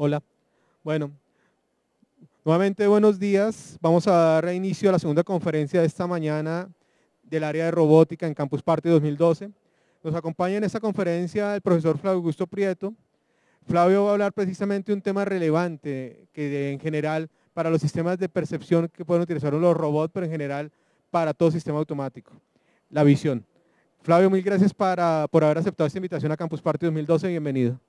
Hola. Bueno, nuevamente buenos días. Vamos a dar inicio a la segunda conferencia de esta mañana del área de robótica en Campus Party 2012. Nos acompaña en esta conferencia el profesor Flavio Augusto Prieto. Flavio va a hablar precisamente de un tema relevante que en general para los sistemas de percepción que pueden utilizar los robots, pero en general para todo sistema automático, la visión. Flavio, mil gracias por haber aceptado esta invitación a Campus Party 2012. Bienvenido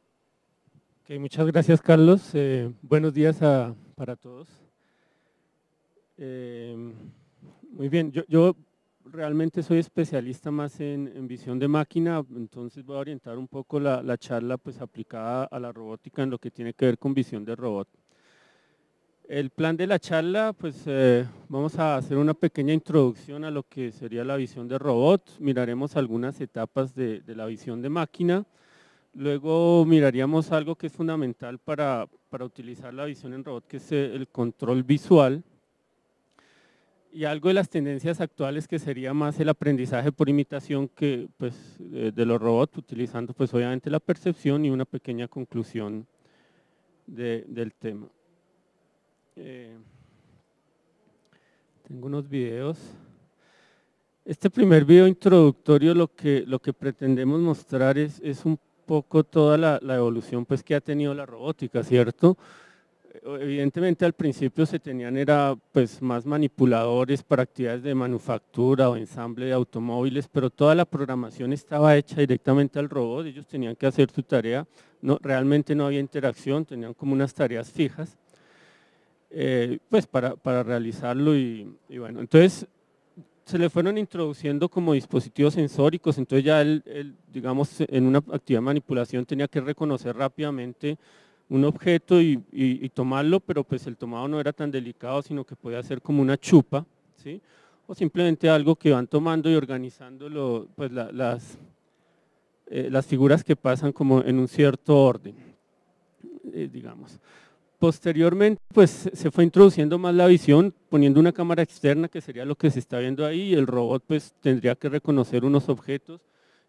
muchas gracias, Carlos. Eh, buenos días para todos. Eh, muy bien, yo, realmente soy especialista más en, visión de máquina, entonces voy a orientar un poco la, charla pues, aplicada a la robótica en lo que tiene que ver con visión de robot. El plan de la charla, pues eh, vamos a hacer una pequeña introducción a lo que sería la visión de robot, miraremos algunas etapas de la visión de máquina, Luego miraríamos algo que es fundamental para, utilizar la visión en robot, que es el control visual. Y algo de las tendencias actuales que sería más el aprendizaje por imitación que pues, de los robots, utilizando pues obviamente la percepción y una pequeña conclusión del tema. Eh, tengo unos videos. Este primer video introductorio lo que, lo que pretendemos mostrar es, es un poco toda la, evolución pues, que ha tenido la robótica, ¿cierto? Evidentemente al principio se tenían era, pues, más manipuladores para actividades de manufactura o ensamble de automóviles, pero toda la programación estaba hecha directamente al robot, ellos tenían que hacer su tarea, no, realmente no había interacción, tenían como unas tareas fijas. Eh, pues para, realizarlo y, y, bueno, entonces se le fueron introduciendo como dispositivos sensóricos, entonces ya él, digamos, en una actividad de manipulación tenía que reconocer rápidamente un objeto y, tomarlo, pero pues el tomado no era tan delicado, sino que podía ser como una chupa, ¿sí? o simplemente algo que van tomando y organizando pues, las, eh, las figuras que pasan como en un cierto orden, eh, digamos. Posteriormente, pues se fue introduciendo más la visión, poniendo una cámara externa, que sería lo que se está viendo ahí, y el robot pues tendría que reconocer unos objetos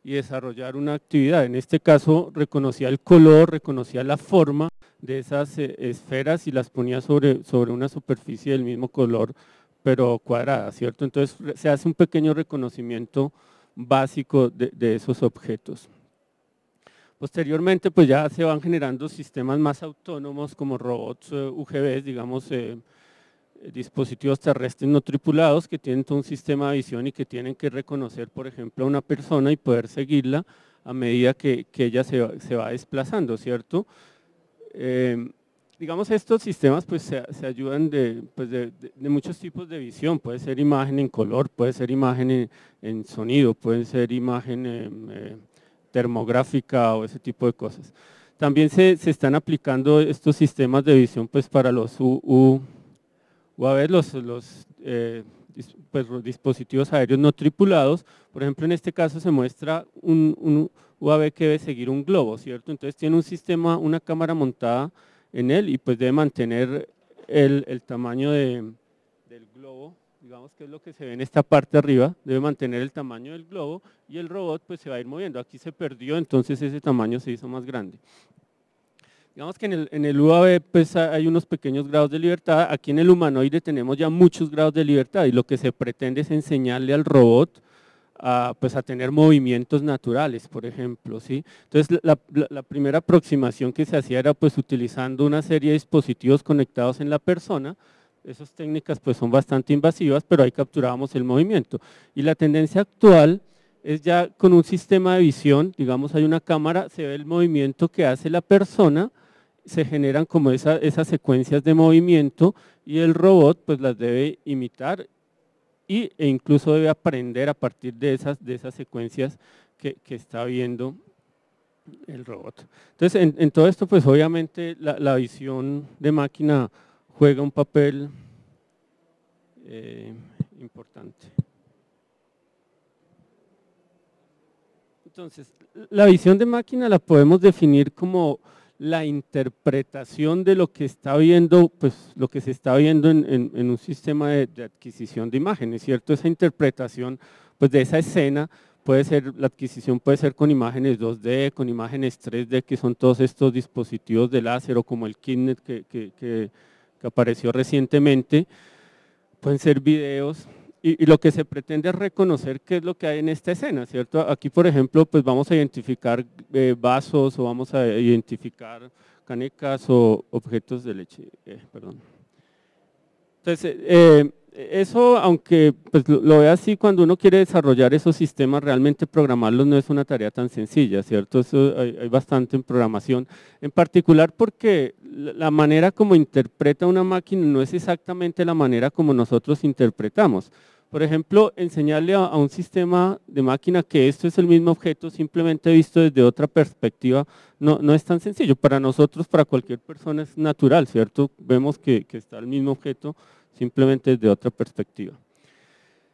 y desarrollar una actividad. En este caso, reconocía el color, reconocía la forma de esas eh, esferas y las ponía sobre, sobre una superficie del mismo color, pero cuadrada, ¿cierto? Entonces se hace un pequeño reconocimiento básico de esos objetos. Posteriormente, pues ya se van generando sistemas más autónomos como robots eh, UGBs, digamos, eh, dispositivos terrestres no tripulados que tienen todo un sistema de visión y que tienen que reconocer, por ejemplo, a una persona y poder seguirla a medida que, ella se va, desplazando, ¿cierto? Eh, digamos, estos sistemas pues, se, ayudan pues, de, muchos tipos de visión, puede ser imagen en color, puede ser imagen en, sonido, pueden ser imagen en, termográfica o ese tipo de cosas. También se, están aplicando estos sistemas de visión pues, para los UAV, los, eh, pues, los dispositivos aéreos no tripulados. Por ejemplo, en este caso se muestra un, un UAV que debe seguir un globo, ¿cierto? Entonces tiene un sistema, una cámara montada en él y pues debe mantener el, tamaño del globo digamos que es lo que se ve en esta parte arriba, debe mantener el tamaño del globo y el robot pues se va a ir moviendo. Aquí se perdió, entonces ese tamaño se hizo más grande. Digamos que en el, en UAV pues, hay unos pequeños grados de libertad, aquí en el humanoide tenemos ya muchos grados de libertad y lo que se pretende es enseñarle al robot a, pues, tener movimientos naturales, por ejemplo. Entonces la, la primera aproximación que se hacía era pues, utilizando una serie de dispositivos conectados en la persona, esas técnicas pues son bastante invasivas, pero ahí capturábamos el movimiento. Y la tendencia actual es ya con un sistema de visión, digamos hay una cámara, se ve el movimiento que hace la persona, se generan como esas secuencias de movimiento y el robot pues las debe imitar y, e incluso debe aprender a partir de esas, de esas secuencias que, está viendo el robot. Entonces en, todo esto pues obviamente la, la visión de máquina juega un papel eh, importante. Entonces, la visión de máquina la podemos definir como la interpretación de lo que está viendo, pues lo que se está viendo en, un sistema de, adquisición de imágenes, ¿cierto? Esa interpretación pues, de esa escena puede ser, la adquisición puede ser con imágenes 2D, con imágenes 3D, que son todos estos dispositivos de láser o como el Kinect que, que, que que apareció recientemente, pueden ser videos, y, lo que se pretende es reconocer qué es lo que hay en esta escena, ¿cierto? Aquí, por ejemplo, pues vamos a identificar eh, vasos o vamos a identificar canecas o objetos de leche, eh, perdón. Entonces, eh, eh eso, aunque pues, lo vea así, cuando uno quiere desarrollar esos sistemas, realmente programarlos no es una tarea tan sencilla, ¿cierto? Eso hay, bastante en programación, en particular porque la manera como interpreta una máquina no es exactamente la manera como nosotros interpretamos. Por ejemplo, enseñarle a, un sistema de máquina que esto es el mismo objeto, simplemente visto desde otra perspectiva, no, es tan sencillo. Para nosotros, para cualquier persona es natural, ¿cierto? Vemos que está el mismo objeto simplemente desde otra perspectiva.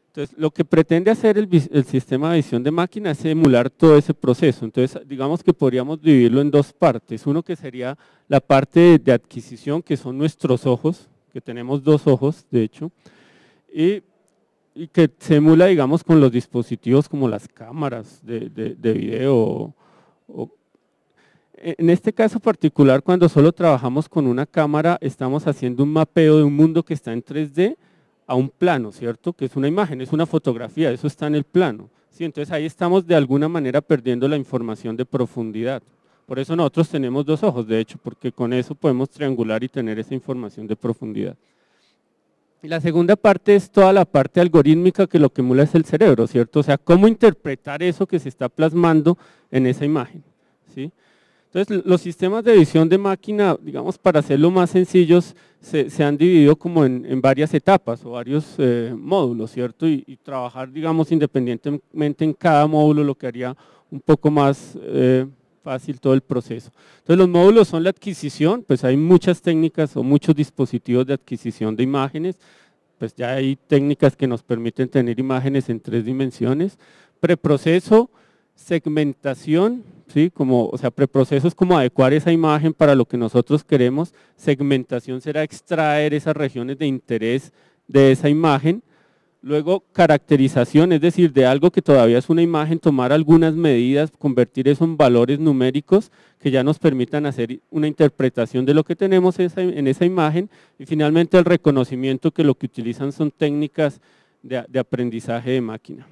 Entonces, lo que pretende hacer el, sistema de visión de máquina es emular todo ese proceso. Entonces, digamos que podríamos dividirlo en dos partes. Uno que sería la parte de, adquisición, que son nuestros ojos, que tenemos dos ojos, de hecho, y, que se emula, digamos, con los dispositivos como las cámaras de, video o, en este caso particular, cuando solo trabajamos con una cámara, estamos haciendo un mapeo de un mundo que está en 3D a un plano, ¿cierto? Que es una imagen, es una fotografía, eso está en el plano. ¿sí? Entonces ahí estamos de alguna manera perdiendo la información de profundidad. Por eso nosotros tenemos dos ojos, de hecho, porque con eso podemos triangular y tener esa información de profundidad. Y la segunda parte es toda la parte algorítmica que lo que emula es el cerebro, ¿cierto? O sea, cómo interpretar eso que se está plasmando en esa imagen, ¿sí? Entonces, los sistemas de edición de máquina, digamos, para hacerlo más sencillos, se, han dividido como en, varias etapas o varios eh, módulos, ¿cierto? Y, trabajar, digamos, independientemente en cada módulo, lo que haría un poco más eh, fácil todo el proceso. Entonces, los módulos son la adquisición, pues hay muchas técnicas o muchos dispositivos de adquisición de imágenes, pues ya hay técnicas que nos permiten tener imágenes en tres dimensiones, preproceso, segmentación, ¿sí? Como, o sea, preprocesos como adecuar esa imagen para lo que nosotros queremos, segmentación será extraer esas regiones de interés de esa imagen, luego caracterización, es decir, de algo que todavía es una imagen, tomar algunas medidas, convertir eso en valores numéricos que ya nos permitan hacer una interpretación de lo que tenemos en esa imagen y finalmente el reconocimiento que lo que utilizan son técnicas de aprendizaje de máquina.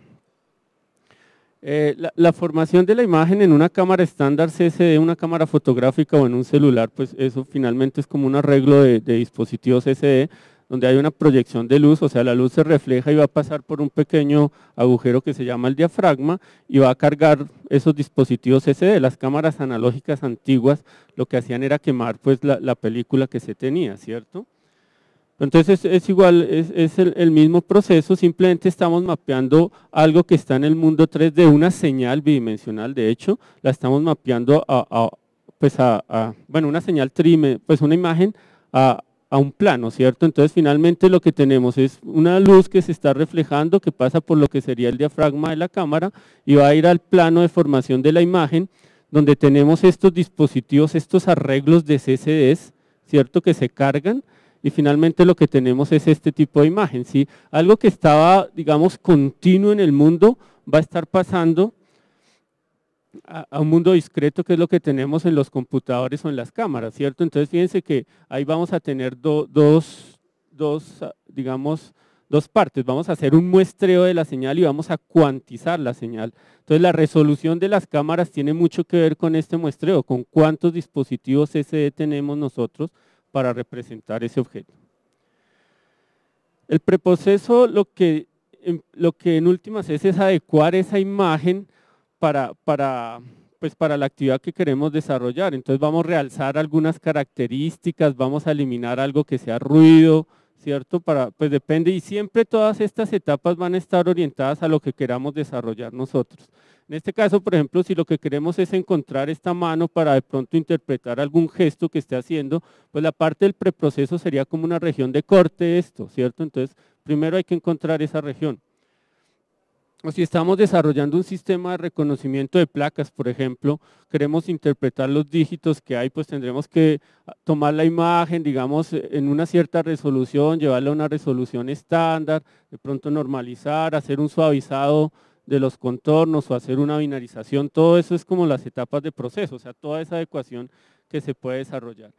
Eh, la, formación de la imagen en una cámara estándar CCD, una cámara fotográfica o en un celular, pues eso finalmente es como un arreglo de, dispositivos CCD, donde hay una proyección de luz, o sea, la luz se refleja y va a pasar por un pequeño agujero que se llama el diafragma y va a cargar esos dispositivos CCD. Las cámaras analógicas antiguas lo que hacían era quemar pues, la película que se tenía, ¿cierto? Entonces es igual, es, el, mismo proceso, simplemente estamos mapeando algo que está en el mundo 3D, una señal bidimensional de hecho, la estamos mapeando a, pues bueno, una señal trime, pues una imagen a, a un plano, ¿cierto? Entonces finalmente lo que tenemos es una luz que se está reflejando, que pasa por lo que sería el diafragma de la cámara y va a ir al plano de formación de la imagen, donde tenemos estos dispositivos, estos arreglos de CCDs, ¿cierto? Que se cargan y finalmente lo que tenemos es este tipo de imagen. ¿sí? Algo que estaba, digamos, continuo en el mundo va a estar pasando a, un mundo discreto que es lo que tenemos en los computadores o en las cámaras, ¿cierto? Entonces fíjense que ahí vamos a tener dos, digamos, dos partes. Vamos a hacer un muestreo de la señal y vamos a cuantizar la señal. Entonces la resolución de las cámaras tiene mucho que ver con este muestreo, con cuántos dispositivos SD tenemos nosotros para representar ese objeto. El preproceso lo que, em, lo que en últimas es es adecuar esa imagen para, pues, para la actividad que queremos desarrollar. Entonces vamos a realzar algunas características, vamos a eliminar algo que sea ruido, ¿cierto? Para, pues depende y siempre todas estas etapas van a estar orientadas a lo que queramos desarrollar nosotros. En este caso, por ejemplo, si lo que queremos es encontrar esta mano para de pronto interpretar algún gesto que esté haciendo, pues la parte del preproceso sería como una región de corte esto, ¿cierto? Entonces, primero hay que encontrar esa región si estamos desarrollando un sistema de reconocimiento de placas, por ejemplo, queremos interpretar los dígitos que hay, pues tendremos que ah, tomar la imagen, digamos, eh, en una cierta resolución, llevarla a una resolución estándar, de pronto normalizar, hacer un suavizado de los contornos o hacer una binarización, todo eso es como las etapas de proceso, o sea, toda esa adecuación que se puede desarrollar.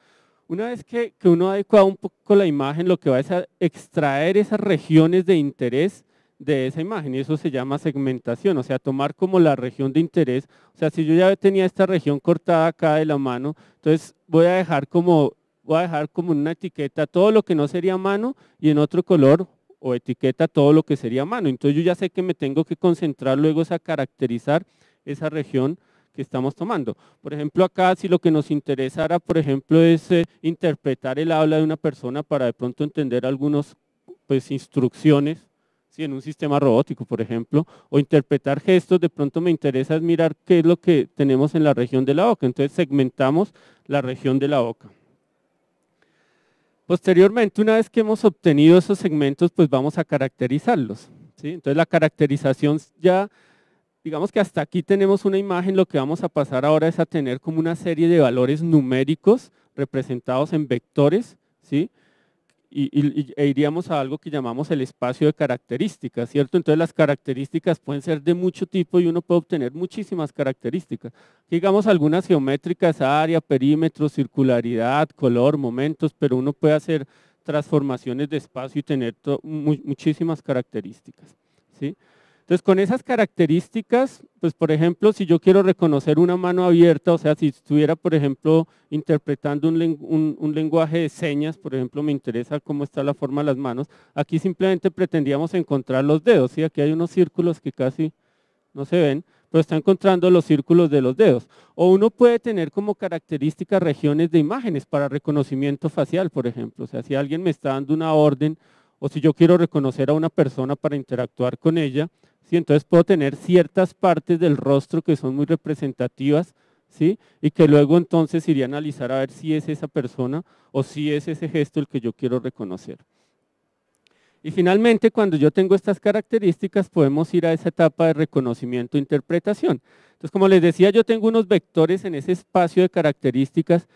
Una vez que, uno ha adecuado un poco la imagen, lo que va es extraer esas regiones de interés de esa imagen y eso se llama segmentación, o sea, tomar como la región de interés, o sea, si yo ya tenía esta región cortada acá de la mano, entonces voy a dejar como voy a dejar como una etiqueta todo lo que no sería mano y en otro color o etiqueta todo lo que sería mano. Entonces yo ya sé que me tengo que concentrar luego a caracterizar esa región que estamos tomando. Por ejemplo, acá si lo que nos interesara, por ejemplo, es eh, interpretar el habla de una persona para de pronto entender algunas pues, instrucciones en un sistema robótico, por ejemplo, o interpretar gestos, de pronto me interesa mirar qué es lo que tenemos en la región de la boca, entonces segmentamos la región de la boca. Posteriormente, una vez que hemos obtenido esos segmentos, pues vamos a caracterizarlos. ¿sí? Entonces la caracterización ya, digamos que hasta aquí tenemos una imagen, lo que vamos a pasar ahora es a tener como una serie de valores numéricos representados en vectores, ¿sí? y, e iríamos a algo que llamamos el espacio de características, ¿cierto? Entonces las características pueden ser de mucho tipo y uno puede obtener muchísimas características. Digamos algunas geométricas, área, perímetro, circularidad, color, momentos, pero uno puede hacer transformaciones de espacio y tener muchísimas características, ¿sí? Entonces, con esas características, pues por ejemplo, si yo quiero reconocer una mano abierta, o sea, si estuviera, por ejemplo, interpretando un, lenguaje de señas, por ejemplo, me interesa cómo está la forma de las manos, aquí simplemente pretendíamos encontrar los dedos, ¿sí? aquí hay unos círculos que casi no se ven, pero está encontrando los círculos de los dedos. O uno puede tener como características regiones de imágenes para reconocimiento facial, por ejemplo. O sea, si alguien me está dando una orden o si yo quiero reconocer a una persona para interactuar con ella, entonces puedo tener ciertas partes del rostro que son muy representativas ¿sí? y que luego entonces iría a analizar a ver si es esa persona o si es ese gesto el que yo quiero reconocer. Y finalmente, cuando yo tengo estas características, podemos ir a esa etapa de reconocimiento e interpretación. Entonces, como les decía, yo tengo unos vectores en ese espacio de características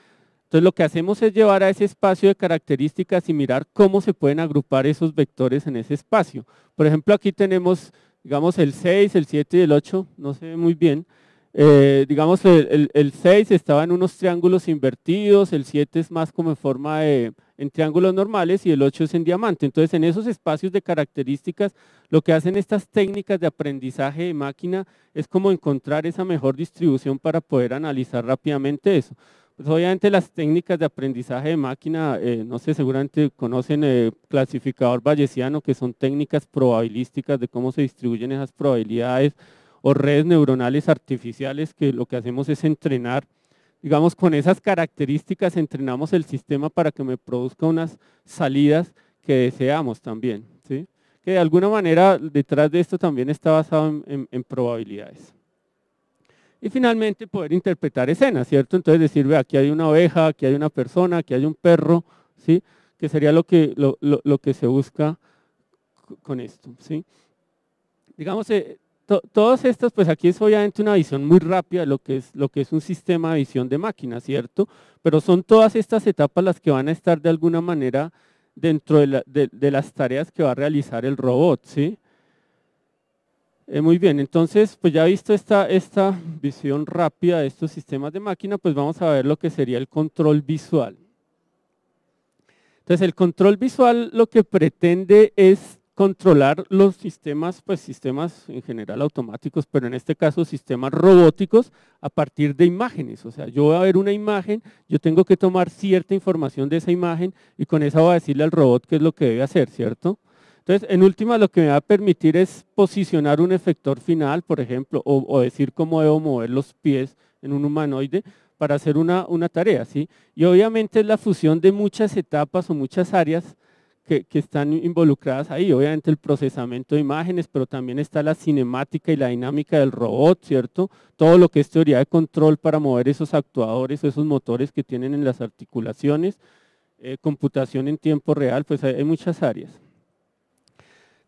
entonces lo que hacemos es llevar a ese espacio de características y mirar cómo se pueden agrupar esos vectores en ese espacio. Por ejemplo, aquí tenemos, digamos, el 6, el 7 y el 8, no se ve muy bien. Eh, digamos, el, 6 estaba en unos triángulos invertidos, el 7 es más como en forma de, en triángulos normales y el 8 es en diamante. Entonces, en esos espacios de características, lo que hacen estas técnicas de aprendizaje de máquina es como encontrar esa mejor distribución para poder analizar rápidamente eso. Pues, obviamente las técnicas de aprendizaje de máquina, eh, no sé, seguramente conocen el eh, clasificador bayesiano, que son técnicas probabilísticas de cómo se distribuyen esas probabilidades, o redes neuronales artificiales, que lo que hacemos es entrenar, digamos, con esas características entrenamos el sistema para que me produzca unas salidas que deseamos también, que de alguna manera detrás de esto también está basado en probabilidades. Y finalmente poder interpretar escenas, ¿cierto? Entonces decir, ve, aquí hay una oveja, aquí hay una persona, aquí hay un perro, ¿sí? Que sería lo que, lo, que se busca con esto, ¿sí? Digamos, eh, todas estas, pues aquí es obviamente una visión muy rápida de lo que es, lo que es un sistema de visión de máquina, ¿cierto? Pero son todas estas etapas las que van a estar de alguna manera dentro de, de las tareas que va a realizar el robot, ¿sí? Eh, muy bien, entonces, pues ya visto esta, esta visión rápida de estos sistemas de máquina, pues vamos a ver lo que sería el control visual. Entonces, el control visual lo que pretende es controlar los sistemas, pues sistemas en general automáticos, pero en este caso sistemas robóticos a partir de imágenes. O sea, yo voy a ver una imagen, yo tengo que tomar cierta información de esa imagen y con esa voy a decirle al robot qué es lo que debe hacer, ¿cierto? Entonces, en última, lo que me va a permitir es posicionar un efector final, por ejemplo, o, decir cómo debo mover los pies en un humanoide para hacer una, tarea. ¿sí? Y obviamente es la fusión de muchas etapas o muchas áreas que, están involucradas ahí. Obviamente el procesamiento de imágenes, pero también está la cinemática y la dinámica del robot, ¿cierto? Todo lo que es teoría de control para mover esos actuadores o esos motores que tienen en las articulaciones, eh, computación en tiempo real, pues hay muchas áreas.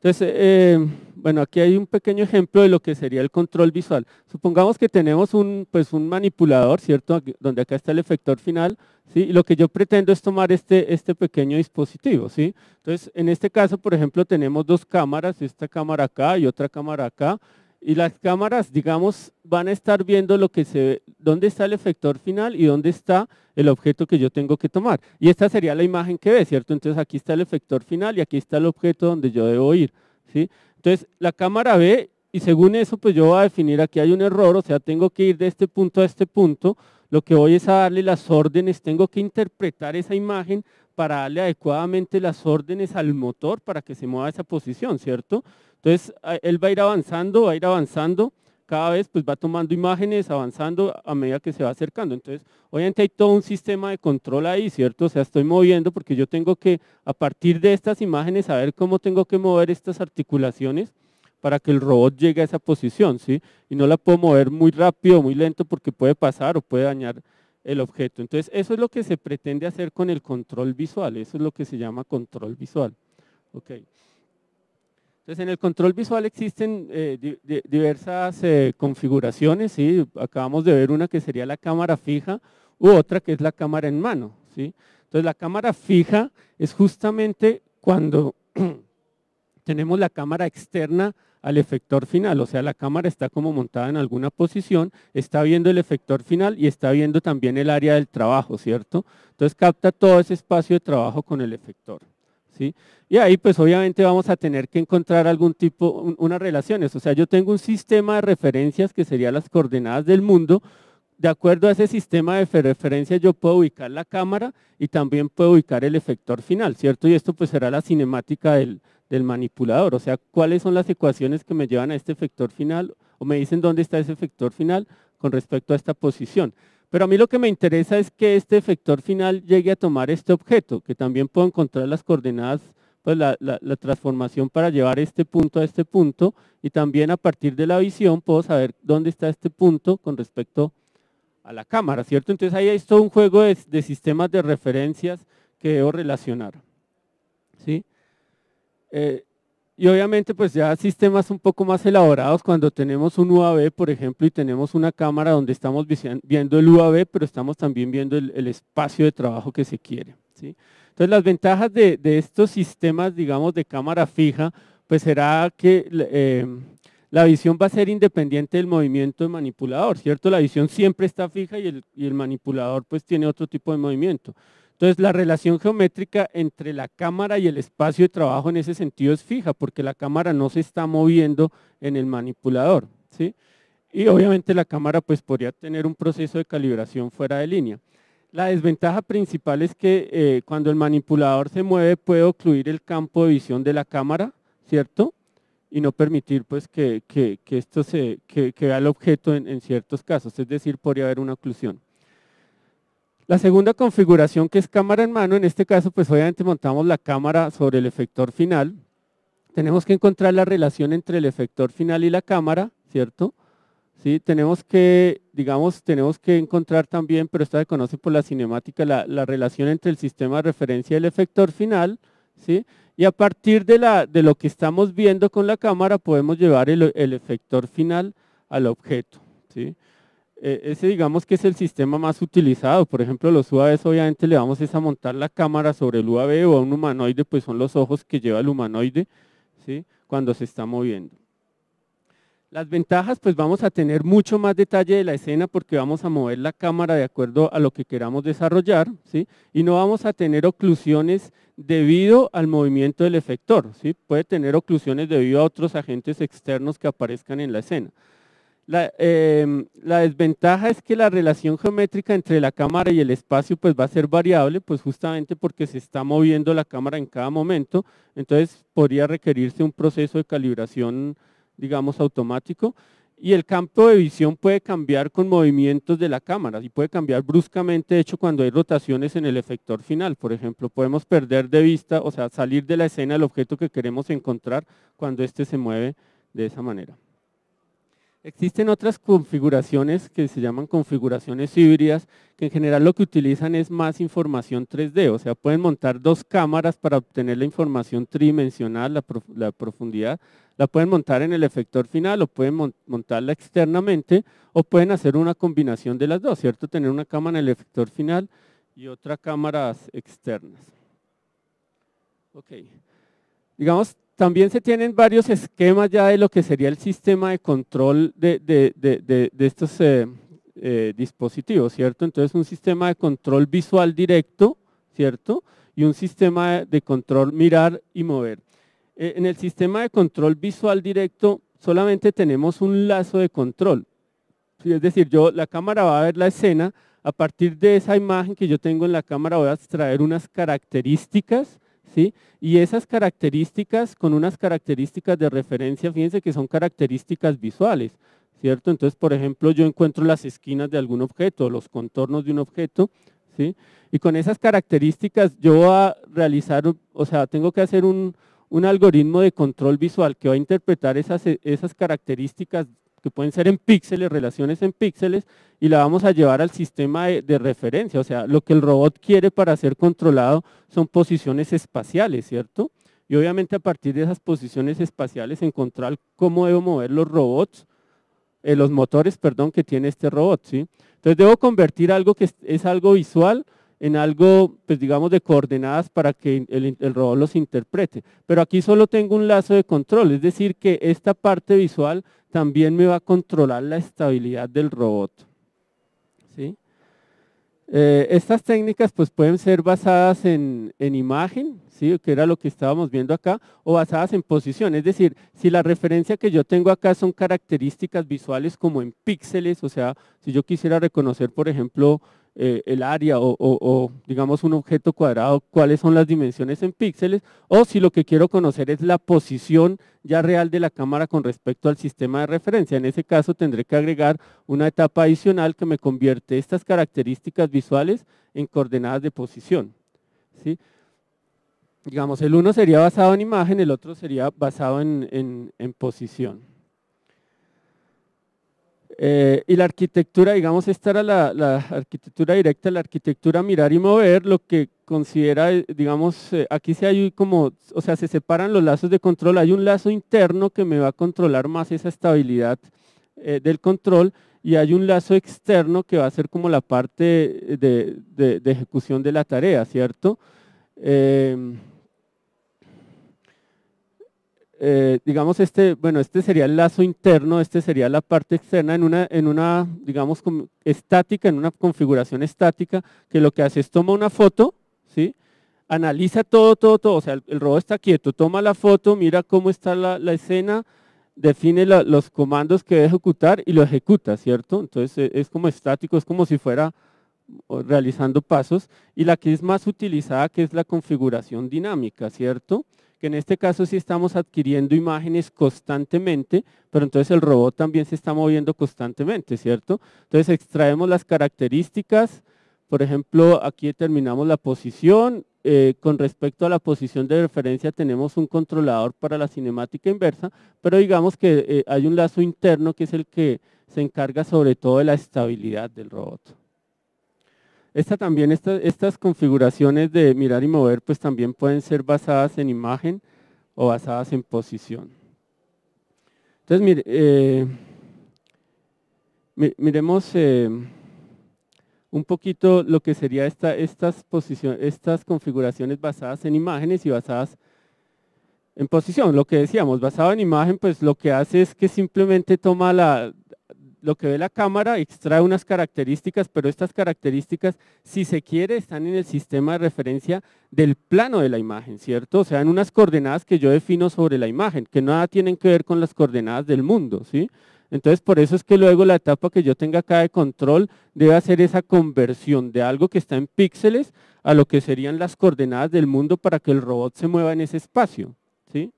Entonces, eh, bueno, aquí hay un pequeño ejemplo de lo que sería el control visual. Supongamos que tenemos un, pues, un manipulador, ¿cierto? donde acá está el efector final, ¿sí? Y lo que yo pretendo es tomar este, este pequeño dispositivo, ¿sí? Entonces, en este caso, por ejemplo, tenemos dos cámaras, esta cámara acá y otra cámara acá. Y las cámaras, digamos, van a estar viendo lo que se ve, dónde está el efector final y dónde está el objeto que yo tengo que tomar. Y esta sería la imagen que ve, ¿cierto? Entonces aquí está el efector final y aquí está el objeto donde yo debo ir. ¿sí? Entonces la cámara ve y según eso pues yo voy a definir aquí hay un error, o sea, tengo que ir de este punto a este punto lo que voy es a darle las órdenes, tengo que interpretar esa imagen para darle adecuadamente las órdenes al motor para que se mueva esa posición, ¿cierto? Entonces, él va a ir avanzando, va a ir avanzando, cada vez pues va tomando imágenes, avanzando a medida que se va acercando. Entonces, obviamente hay todo un sistema de control ahí, ¿cierto? O sea, estoy moviendo porque yo tengo que, a partir de estas imágenes, saber cómo tengo que mover estas articulaciones para que el robot llegue a esa posición, ¿sí? Y no la puedo mover muy rápido, muy lento, porque puede pasar o puede dañar el objeto. Entonces, eso es lo que se pretende hacer con el control visual, eso es lo que se llama control visual. Okay. Entonces, en el control visual existen eh, diversas eh, configuraciones, ¿sí? acabamos de ver una que sería la cámara fija u otra que es la cámara en mano. ¿sí? Entonces, la cámara fija es justamente cuando tenemos la cámara externa al efector final, o sea, la cámara está como montada en alguna posición, está viendo el efector final y está viendo también el área del trabajo, ¿cierto? Entonces capta todo ese espacio de trabajo con el efector. ¿Sí? Y ahí pues obviamente vamos a tener que encontrar algún tipo, unas relaciones. O sea, yo tengo un sistema de referencias que serían las coordenadas del mundo. De acuerdo a ese sistema de referencias yo puedo ubicar la cámara y también puedo ubicar el efector final, ¿cierto? Y esto pues será la cinemática del, del manipulador, o sea, cuáles son las ecuaciones que me llevan a este efector final o me dicen dónde está ese efector final con respecto a esta posición. Pero a mí lo que me interesa es que este efector final llegue a tomar este objeto, que también puedo encontrar las coordenadas, pues la, transformación para llevar este punto a este punto y también a partir de la visión puedo saber dónde está este punto con respecto a la cámara, ¿cierto? Entonces ahí hay todo un juego de, de sistemas de referencias que debo relacionar. ¿sí? Eh, y obviamente pues ya sistemas un poco más elaborados cuando tenemos un UAV, por ejemplo, y tenemos una cámara donde estamos viendo el UAV, pero estamos también viendo el, espacio de trabajo que se quiere. Entonces las ventajas de, estos sistemas, digamos, de cámara fija, pues será que eh, la visión va a ser independiente del movimiento del manipulador, ¿cierto? La visión siempre está fija y el, y el manipulador pues tiene otro tipo de movimiento. Entonces, la relación geométrica entre la cámara y el espacio de trabajo en ese sentido es fija, porque la cámara no se está moviendo en el manipulador. Y obviamente la cámara pues, podría tener un proceso de calibración fuera de línea. La desventaja principal es que eh, cuando el manipulador se mueve puede ocluir el campo de visión de la cámara, ¿cierto? Y no permitir pues, que, esto se, que, vea el objeto en, en ciertos casos, es decir, podría haber una oclusión. La segunda configuración que es cámara en mano, en este caso pues obviamente montamos la cámara sobre el efector final. Tenemos que encontrar la relación entre el efector final y la cámara, ¿cierto? ¿Sí? Tenemos que, digamos, tenemos que encontrar también, pero esto se conoce por la cinemática, la, relación entre el sistema de referencia y el efector final, ¿sí? Y a partir de, lo que estamos viendo con la cámara podemos llevar el, el efector final al objeto, ¿sí? Eh, ese digamos que es el sistema más utilizado. Por ejemplo, los UAVs obviamente le vamos a montar la cámara sobre el UAV o a un humanoide, pues son los ojos que lleva el humanoide ¿sí? cuando se está moviendo. Las ventajas, pues vamos a tener mucho más detalle de la escena porque vamos a mover la cámara de acuerdo a lo que queramos desarrollar, ¿sí? Y no vamos a tener oclusiones debido al movimiento del efector, ¿sí? Puede tener oclusiones debido a otros agentes externos que aparezcan en la escena. Eh, la, desventaja es que la relación geométrica entre la cámara y el espacio pues va a ser variable, pues justamente porque se está moviendo la cámara en cada momento, entonces podría requerirse un proceso de calibración, digamos, automático. Y el campo de visión puede cambiar con movimientos de la cámara y puede cambiar bruscamente, de hecho, cuando hay rotaciones en el efector final. Por ejemplo, podemos perder de vista, o sea, salir de la escena el objeto que queremos encontrar cuando éste se mueve de esa manera. Existen otras configuraciones que se llaman configuraciones híbridas, que en general lo que utilizan es más información 3D, o sea, pueden montar dos cámaras para obtener la información tridimensional, la, profundidad, la pueden montar en el efector final o pueden montarla externamente o pueden hacer una combinación de las dos, ¿cierto? Tener una cámara en el efector final y otra cámaras externas. Ok. Digamos, también se tienen varios esquemas ya de lo que sería el sistema de control de, estos eh, eh, dispositivos, ¿cierto? Entonces, un sistema de control visual directo, ¿cierto? Y un sistema de control mirar y mover. Eh, en el sistema de control visual directo solamente tenemos un lazo de control. Es decir, yo la cámara va a ver la escena, a partir de esa imagen que yo tengo en la cámara voy a extraer unas características y esas características con unas características de referencia, fíjense que son características visuales, ¿cierto? Entonces, por ejemplo, yo encuentro las esquinas de algún objeto, los contornos de un objeto, ¿sí? Y con esas características yo voy a realizar, o sea, tengo que hacer un, algoritmo de control visual que va a interpretar esas, esas características que pueden ser en píxeles, relaciones en píxeles, y la vamos a llevar al sistema de, referencia. O sea, lo que el robot quiere para ser controlado son posiciones espaciales, ¿cierto? Y obviamente a partir de esas posiciones espaciales encontrar cómo debo mover los robots, eh, los motores, perdón, que tiene este robot, ¿sí? Entonces debo convertir algo que es algo visual, en algo, pues digamos, de coordenadas para que el, robot los interprete. Pero aquí solo tengo un lazo de control, es decir, que esta parte visual también me va a controlar la estabilidad del robot. ¿Sí? Eh, estas técnicas pues, pueden ser basadas en, imagen, ¿sí? que era lo que estábamos viendo acá, o basadas en posición. Es decir, si la referencia que yo tengo acá son características visuales como en píxeles, o sea, si yo quisiera reconocer, por ejemplo, eh, el área o, digamos un objeto cuadrado, cuáles son las dimensiones en píxeles, o si lo que quiero conocer es la posición ya real de la cámara con respecto al sistema de referencia. En ese caso tendré que agregar una etapa adicional que me convierte estas características visuales en coordenadas de posición. Digamos, el uno sería basado en imagen, el otro sería basado en posición. Eh, y la arquitectura, digamos, esta era la, arquitectura directa, la arquitectura mirar y mover, lo que considera, eh, digamos, eh, aquí se hay como, o sea, se separan los lazos de control, hay un lazo interno que me va a controlar más esa estabilidad del control y hay un lazo externo que va a ser como la parte de, de ejecución de la tarea, ¿cierto? Eh, digamos, este, bueno, este sería el lazo interno, este sería la parte externa en una, en una digamos, estática, en una configuración estática, que lo que hace es toma una foto, ¿sí? analiza todo, todo, todo, o sea, el, robot está quieto, toma la foto, mira cómo está la, escena, define los comandos que debe ejecutar y lo ejecuta, ¿cierto? Entonces e, es como estático, es como si fuera realizando pasos, y la que es más utilizada, que es la configuración dinámica, ¿cierto? que en este caso sí estamos adquiriendo imágenes constantemente, pero entonces el robot también se está moviendo constantemente, ¿cierto? Entonces extraemos las características, por ejemplo, aquí determinamos la posición, eh, con respecto a la posición de referencia tenemos un controlador para la cinemática inversa, pero digamos que eh, hay un lazo interno que es el que se encarga sobre todo de la estabilidad del robot. Esta también, estas configuraciones de mirar y mover, pues también pueden ser basadas en imagen o basadas en posición. Entonces, mire, eh, miremos eh, un poquito lo que sería estas configuraciones basadas en imágenes y basadas en posición. Lo que decíamos, basado en imagen, pues lo que hace es que simplemente toma la, lo que ve la cámara extrae unas características, pero estas características, si se quiere, están en el sistema de referencia del plano de la imagen, ¿cierto? O sea, en unas coordenadas que yo defino sobre la imagen, que nada tienen que ver con las coordenadas del mundo, ¿sí? Entonces, por eso es que luego la etapa que yo tenga acá de control debe hacer esa conversión de algo que está en píxeles a lo que serían las coordenadas del mundo para que el robot se mueva en ese espacio. ¿sí?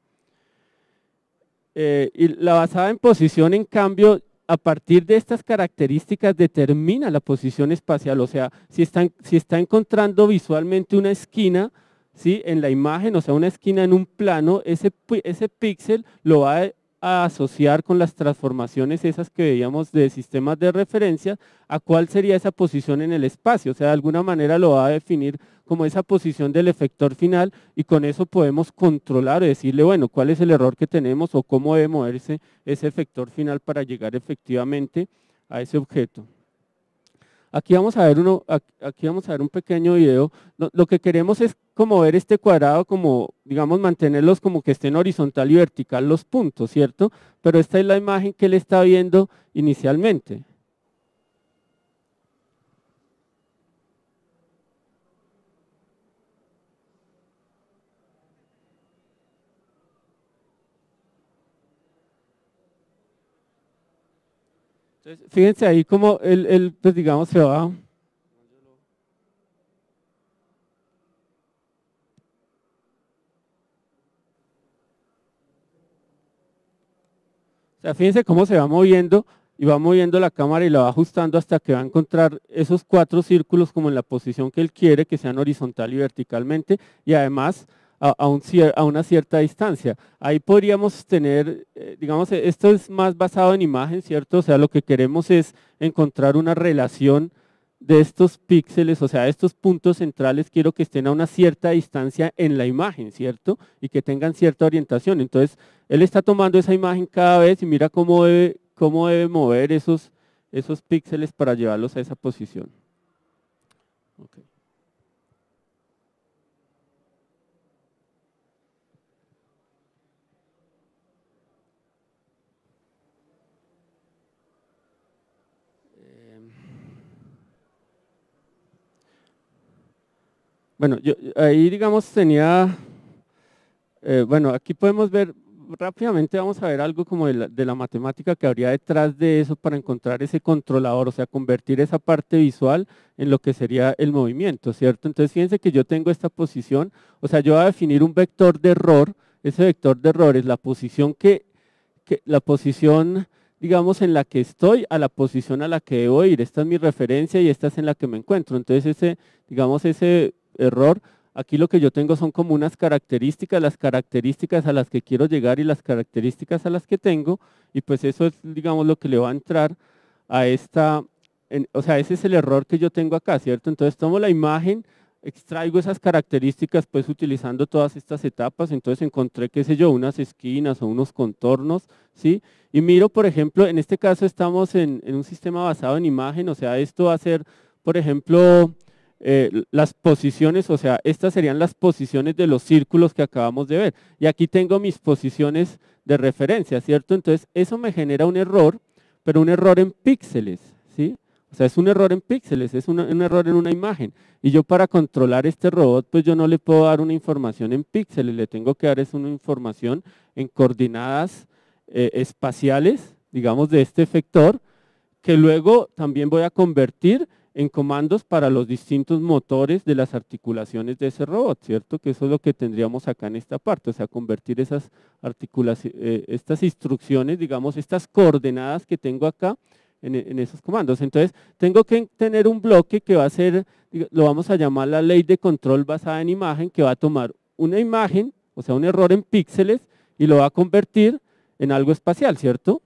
Eh, y la basada en posición, en cambio, a partir de estas características determina la posición espacial, o sea, si, está encontrando visualmente una esquina, ¿sí? en la imagen, o sea, una esquina en un plano, ese, ese píxel lo va a a asociar con las transformaciones esas que veíamos de sistemas de referencia, a cuál sería esa posición en el espacio. O sea, de alguna manera lo va a definir como esa posición del efector final y con eso podemos controlar o decirle, bueno, cuál es el error que tenemos o cómo debe moverse ese efector final para llegar efectivamente a ese objeto. Aquí vamos a ver, uno, aquí vamos a ver un pequeño video. Lo, lo que queremos es como ver este cuadrado como, digamos, mantenerlos como que estén horizontal y vertical los puntos, ¿cierto? Pero esta es la imagen que él está viendo inicialmente. Entonces, fíjense ahí como él, él pues digamos, se va sea, fíjense cómo se va moviendo y va moviendo la cámara y la va ajustando hasta que va a encontrar esos cuatro círculos como en la posición que él quiere, que sean horizontal y verticalmente, y además a, una cierta distancia. Ahí podríamos tener, eh, digamos, e, esto es más basado en imagen, ¿cierto? O sea, lo que queremos es encontrar una relación de estos píxeles, o sea, estos puntos centrales, quiero que estén a una cierta distancia en la imagen, ¿cierto? Y que tengan cierta orientación. Entonces, él está tomando esa imagen cada vez y mira cómo debe, cómo debe mover esos, esos píxeles para llevarlos a esa posición. Bueno, yo ahí digamos tenía, eh, bueno, aquí podemos ver rápidamente vamos a ver algo como de la, matemática que habría detrás de eso para encontrar ese controlador, o sea, convertir esa parte visual en lo que sería el movimiento, ¿cierto? Entonces fíjense que yo tengo esta posición, o sea, yo voy a definir un vector de error, ese vector de error es la posición que, que la posición digamos, en la que estoy a la posición a la que debo ir. Esta es mi referencia y esta es en la que me encuentro. Entonces, ese, digamos, ese error. Aquí lo que yo tengo son como unas características, las características a las que quiero llegar y las características a las que tengo, y pues eso es, digamos, lo que le va a entrar a esta, o sea, ese es el error que yo tengo acá, ¿cierto? Entonces tomo la imagen, extraigo esas características pues utilizando todas estas etapas, entonces encontré, qué sé yo, unas esquinas o unos contornos, ¿sí? Y miro, por ejemplo, en este caso estamos en, en un sistema basado en imagen, o sea, esto va a ser, por ejemplo, eh, las posiciones, o sea, estas serían las posiciones de los círculos que acabamos de ver. Y aquí tengo mis posiciones de referencia, ¿cierto? Entonces, eso me genera un error, pero un error en píxeles, ¿sí? O sea, es un error en píxeles, es un, error en una imagen. Y yo para controlar este robot, pues yo no le puedo dar una información en píxeles, le tengo que dar es una información en coordenadas eh, espaciales, digamos, de este vector, que luego también voy a convertir en comandos para los distintos motores de las articulaciones de ese robot, ¿cierto? Que eso es lo que tendríamos acá en esta parte, o sea, convertir esas articulaciones, eh, estas instrucciones, digamos, estas coordenadas que tengo acá en, esos comandos. Entonces, tengo que tener un bloque que va a ser, lo vamos a llamar la ley de control basada en imagen, que va a tomar una imagen, o sea, un error en píxeles, y lo va a convertir en algo espacial, ¿cierto?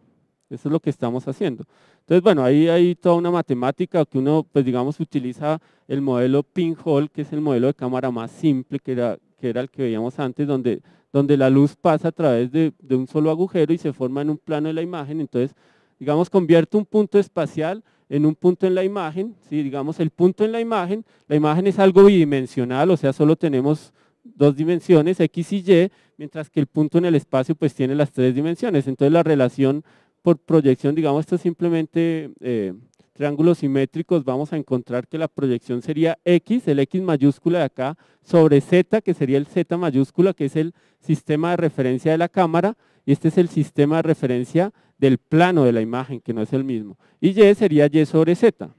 Eso es lo que estamos haciendo. Entonces, bueno, ahí hay toda una matemática que uno, pues digamos, utiliza el modelo pinhole, que es el modelo de cámara más simple que era, que era el que veíamos antes, donde, donde la luz pasa a través de, un solo agujero y se forma en un plano de la imagen. Entonces, digamos, convierte un punto espacial en un punto en la imagen, si digamos el punto en la imagen, la imagen es algo bidimensional, o sea, solo tenemos dos dimensiones, X y Y, mientras que el punto en el espacio pues tiene las tres dimensiones, entonces la relación por proyección, digamos, esto simplemente eh, triángulos simétricos, vamos a encontrar que la proyección sería X, el X mayúscula de acá, sobre Z, que sería el Z mayúscula, que es el sistema de referencia de la cámara, y este es el sistema de referencia del plano de la imagen, que no es el mismo. Y Y sería Y sobre Z.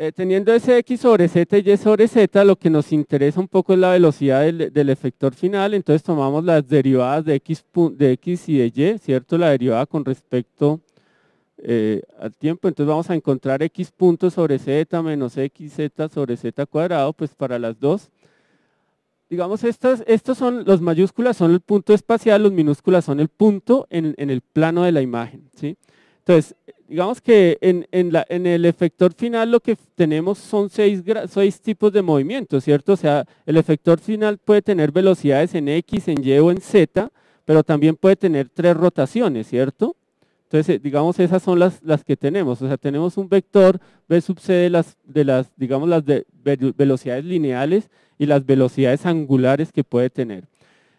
Eh, teniendo ese x sobre z y sobre z, lo que nos interesa un poco es la velocidad del, efector final, entonces tomamos las derivadas de x, de x y de y, ¿cierto? La derivada con respecto eh, al tiempo, entonces vamos a encontrar x punto sobre z menos xz sobre z cuadrado, pues para las dos. Digamos, estas, estos son, los mayúsculas son el punto espacial, los minúsculas son el punto en, el plano de la imagen, ¿sí? sí entonces, digamos que en, la, en, el efector final lo que tenemos son seis, seis tipos de movimientos, ¿cierto? O sea, el efector final puede tener velocidades en X, en Y o en Z, pero también puede tener tres rotaciones, ¿cierto? Entonces, eh, digamos, esas son las, que tenemos. O sea, tenemos un vector B sub C de las, de las digamos, las de velocidades lineales y las velocidades angulares que puede tener.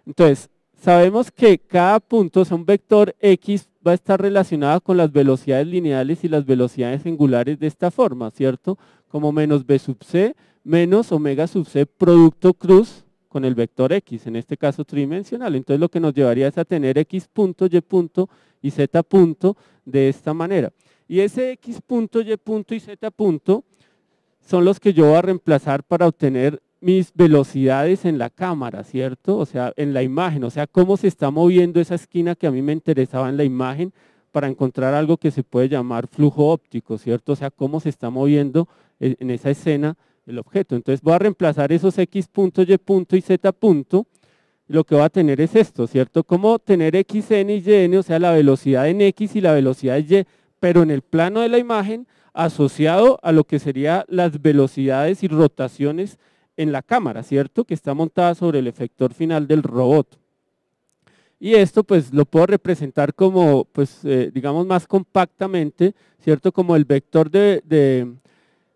Entonces, sabemos que cada punto, es un vector X va a estar relacionada con las velocidades lineales y las velocidades angulares de esta forma, ¿cierto? Como menos b sub c menos omega sub c producto cruz con el vector x, en este caso tridimensional. Entonces lo que nos llevaría es a tener x punto, y punto y z punto de esta manera. Y ese x punto, y punto y z punto son los que yo voy a reemplazar para obtener mis velocidades en la cámara, ¿cierto? O sea, en la imagen, o sea, cómo se está moviendo esa esquina que a mí me interesaba en la imagen para encontrar algo que se puede llamar flujo óptico, ¿cierto? O sea, cómo se está moviendo e, en esa escena el objeto. Entonces voy a reemplazar esos X punto, Y punto y Z punto. lo que va a tener es esto, ¿cierto? Cómo tener XN y YN, o sea, la velocidad en X y la velocidad en Y, pero en el plano de la imagen asociado a lo que serían las velocidades y rotaciones en la cámara, ¿cierto? Que está montada sobre el efector final del robot. Y esto pues lo puedo representar como, pues eh, digamos más compactamente, ¿cierto? Como el vector de,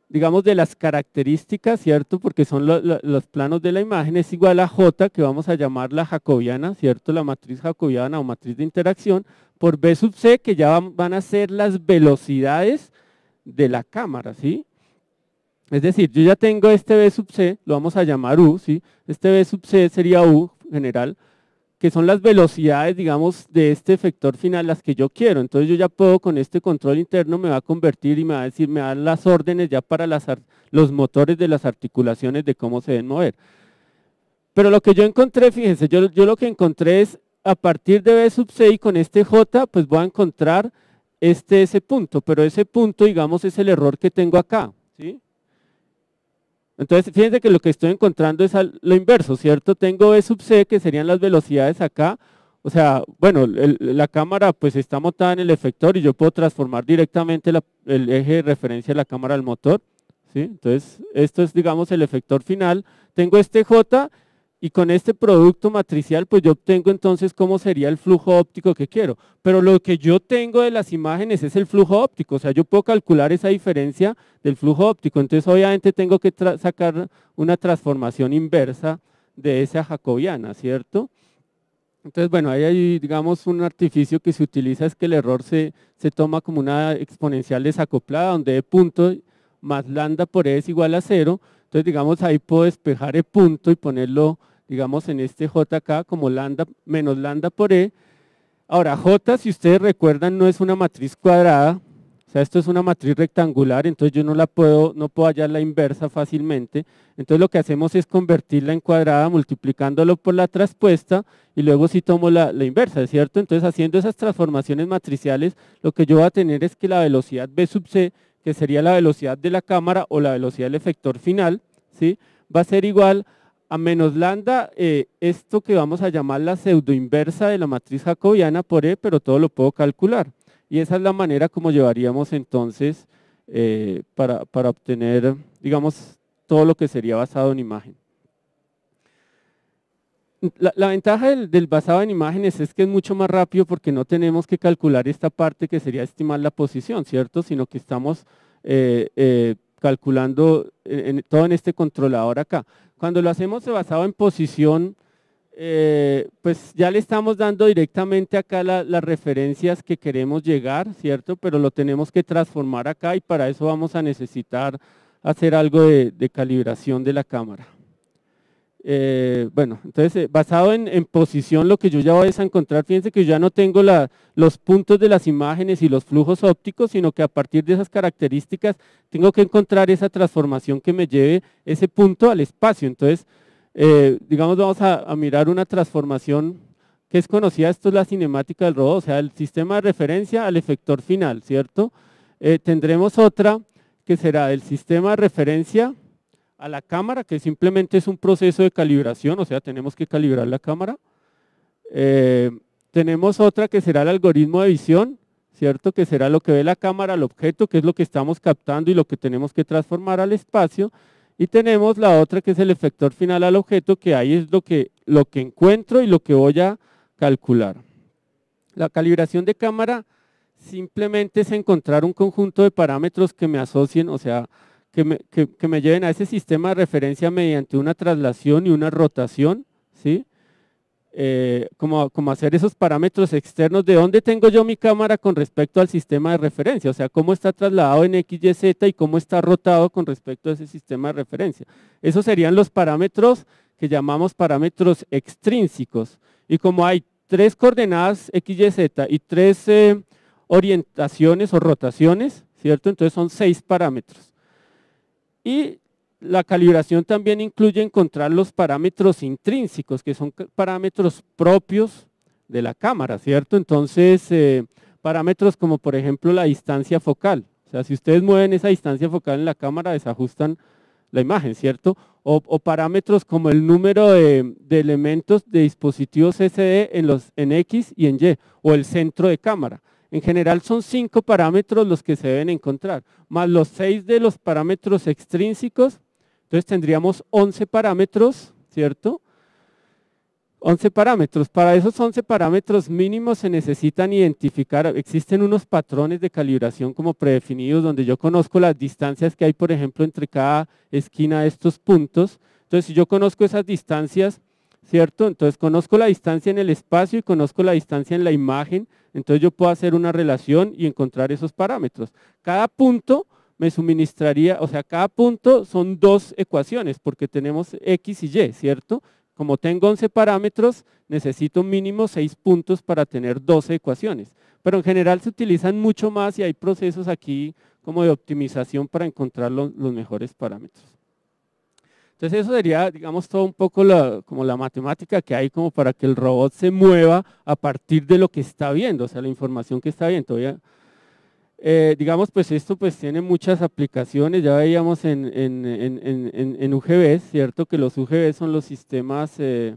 digamos, de las características, ¿cierto? Porque son los planos de la imagen, es igual a J, que vamos a llamar la jacobiana, ¿cierto? La matriz jacobiana o matriz de interacción, por B sub C, que ya van, van a ser las velocidades de la cámara, ¿sí? Es decir, yo ya tengo este B sub C, lo vamos a llamar U, ¿sí? Este B sub C sería U general, que son las velocidades, digamos, de este vector final, las que yo quiero. Entonces yo ya puedo con este control interno, me va a convertir y me va a decir, me dan las órdenes ya para los motores de las articulaciones de cómo se deben mover. Pero lo que yo encontré, fíjense, yo, yo lo que encontré es, a partir de B sub C y con este J, pues voy a encontrar este ese punto, pero ese punto, digamos, es el error que tengo acá, ¿sí? Entonces, fíjense que lo que estoy encontrando es lo inverso, ¿cierto? Tengo E sub C, que serían las velocidades acá. O sea, bueno, la cámara pues está montada en el efector y yo puedo transformar directamente el eje de referencia de la cámara al motor. ¿sí? Entonces, esto es, digamos, el efector final. Tengo este J y con este producto matricial, pues yo obtengo entonces cómo sería el flujo óptico que quiero. Pero lo que yo tengo de las imágenes es el flujo óptico, o sea, yo puedo calcular esa diferencia del flujo óptico. Entonces, obviamente tengo que sacar una transformación inversa de esa jacobiana, ¿cierto? Entonces, bueno, ahí hay, digamos, un artificio que se utiliza es que el error se, se toma como una exponencial desacoplada, donde E punto más lambda por E es igual a cero. Entonces, digamos, ahí puedo despejar E punto y ponerlo digamos en este J acá, como lambda menos lambda por E. Ahora, J, si ustedes recuerdan, no es una matriz cuadrada, o sea, esto es una matriz rectangular, entonces yo no la puedo, no puedo hallar la inversa fácilmente. Entonces lo que hacemos es convertirla en cuadrada multiplicándolo por la traspuesta y luego si tomo la, la inversa, ¿cierto? Entonces haciendo esas transformaciones matriciales, lo que yo voy a tener es que la velocidad B sub C, que sería la velocidad de la cámara o la velocidad del efector final, ¿sí? va a ser igual a a menos lambda, eh, esto que vamos a llamar la pseudoinversa de la matriz jacobiana por E, pero todo lo puedo calcular. Y esa es la manera como llevaríamos entonces eh, para, obtener, digamos, todo lo que sería basado en imagen. La, ventaja del, basado en imágenes es que es mucho más rápido porque no tenemos que calcular esta parte que sería estimar la posición, ¿cierto? Sino que estamos eh, calculando en, todo en este controlador acá. Cuando lo hacemos basado en posición, eh, pues ya le estamos dando directamente acá las referencias que queremos llegar, ¿cierto? Pero lo tenemos que transformar acá y para eso vamos a necesitar hacer algo de calibración de la cámara. Eh, bueno, entonces eh, basado en, posición lo que yo ya voy a encontrar, fíjense que yo ya no tengo los puntos de las imágenes y los flujos ópticos, sino que a partir de esas características tengo que encontrar esa transformación que me lleve ese punto al espacio. Entonces, eh, digamos, vamos a, mirar una transformación que es conocida, esto es la cinemática del robot, o sea, el sistema de referencia al efector final, ¿cierto? tendremos otra que será el sistema de referencia a la cámara, que simplemente es un proceso de calibración, o sea, tenemos que calibrar la cámara. Eh, tenemos otra que será el algoritmo de visión, ¿cierto? Que será lo que ve la cámara, al objeto, que es lo que estamos captando y lo que tenemos que transformar al espacio. Y tenemos la otra que es el efector final al objeto, que ahí es lo que, lo que encuentro y lo que voy a calcular. La calibración de cámara simplemente es encontrar un conjunto de parámetros que me asocien, o sea, que me, lleven a ese sistema de referencia mediante una traslación y una rotación, ¿sí? Eh, como, como hacer esos parámetros externos de dónde tengo yo mi cámara con respecto al sistema de referencia, o sea, cómo está trasladado en XYZ y cómo está rotado con respecto a ese sistema de referencia. Esos serían los parámetros que llamamos parámetros extrínsecos. Y como hay tres coordenadas XYZ y tres eh, orientaciones o rotaciones, ¿cierto? Entonces son seis parámetros. Y la calibración también incluye encontrar los parámetros intrínsecos, que son parámetros propios de la cámara, ¿cierto? Entonces, eh, parámetros como por ejemplo la distancia focal. O sea, si ustedes mueven esa distancia focal en la cámara, desajustan la imagen, ¿cierto? O, parámetros como el número de, elementos de dispositivos SD en, los, en X y en Y, o el centro de cámara. En general son cinco parámetros los que se deben encontrar, más los seis de los parámetros extrínsecos, entonces tendríamos 11 parámetros, ¿cierto? 11 parámetros. Para esos 11 parámetros mínimos se necesitan identificar, existen unos patrones de calibración como predefinidos donde yo conozco las distancias que hay, por ejemplo, entre cada esquina de estos puntos. Entonces, si yo conozco esas distancias, ¿cierto? Entonces, conozco la distancia en el espacio y conozco la distancia en la imagen, entonces yo puedo hacer una relación y encontrar esos parámetros. Cada punto me suministraría, o sea, cada punto son dos ecuaciones, porque tenemos X y Y, ¿cierto? Como tengo 11 parámetros, necesito mínimo 6 puntos para tener 12 ecuaciones. Pero en general se utilizan mucho más y hay procesos aquí como de optimización para encontrar los mejores parámetros. Entonces eso sería, digamos, todo un poco como la matemática que hay como para que el robot se mueva a partir de lo que está viendo, o sea, la información que está viendo. Eh, digamos, pues esto pues tiene muchas aplicaciones, ya veíamos en, en, en, ¿cierto? Que los UGB son los sistemas eh,